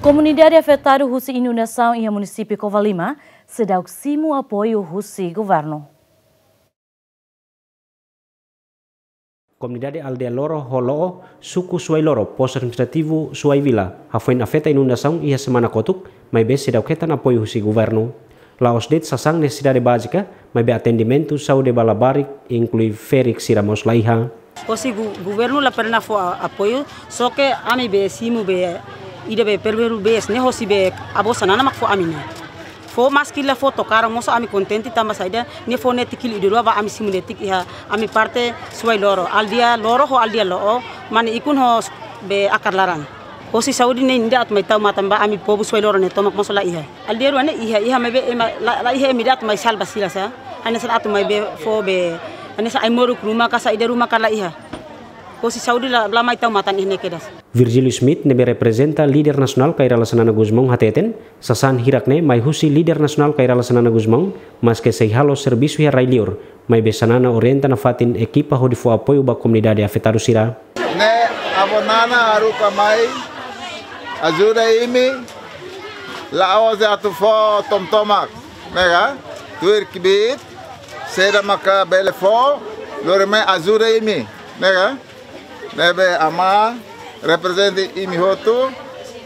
Comunidade afetada por inundação em município Covalima se dá o apoio do governo. Comunidade Aldea Loro Holo, suku Suai Loro, posto administrativo Suai Vila, afuen afeta inundação e a semana kotuk, mas bem se dá o apoio do governo. Laos det sasang necessidade básica, mas bem atendimento saúde balabari, inclui ferix siramos laiha. O governo la perna foi apoio, só que a mim bem simo bem ida be perberu bes ne hosi be abo sanana mak fo amina fo maski la foto kara moso ami kontenti tamba saida ne fo ne tikil ido ba ami simule tik iha ami parte suai loro aldia loro ho aldia lo mane ikun ho be akar larang hosi saudi ne inda atma mai tau matamba ami pobu suai loro ne tomak moso la iha aldia ne iha iha me be la iha mi dat mai sal basila sa hanya sa atu mai be fo be hanya sa ai moruk rumah ka ida rumah kala iha hosi saudi la mai tau matan ihne kedas Virgilius Smith nebe representa líder nasional kaira lasanana Guzmán hateten, sasan hirakne mai husi líder nasional kaira lasanana Guzmán, mas que sei halo ya railior, mai besanana orienta na fatin ekipa ho difo apoio ba comunidade afetaru sira. Ne abonana aru kamai azura imi laoze atufo tomtomak, nega tuir kibit sera maka belefo lorme azura imi, nega nebe ama represente Imihotu.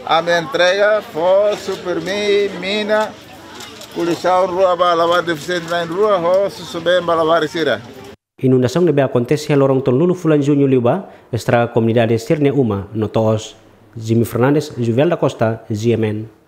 A minha entrega foi Supermi, Mina, Culichão, Rua Balavar Deficiente na Rua, Rosso, Subem, Balabar Sira. Inundação deve acontece a lorong ton lulu fulan junho liuba, estra comunidade externa uma, Notos. Jimmy Fernandes, Juvel da Costa, GMN.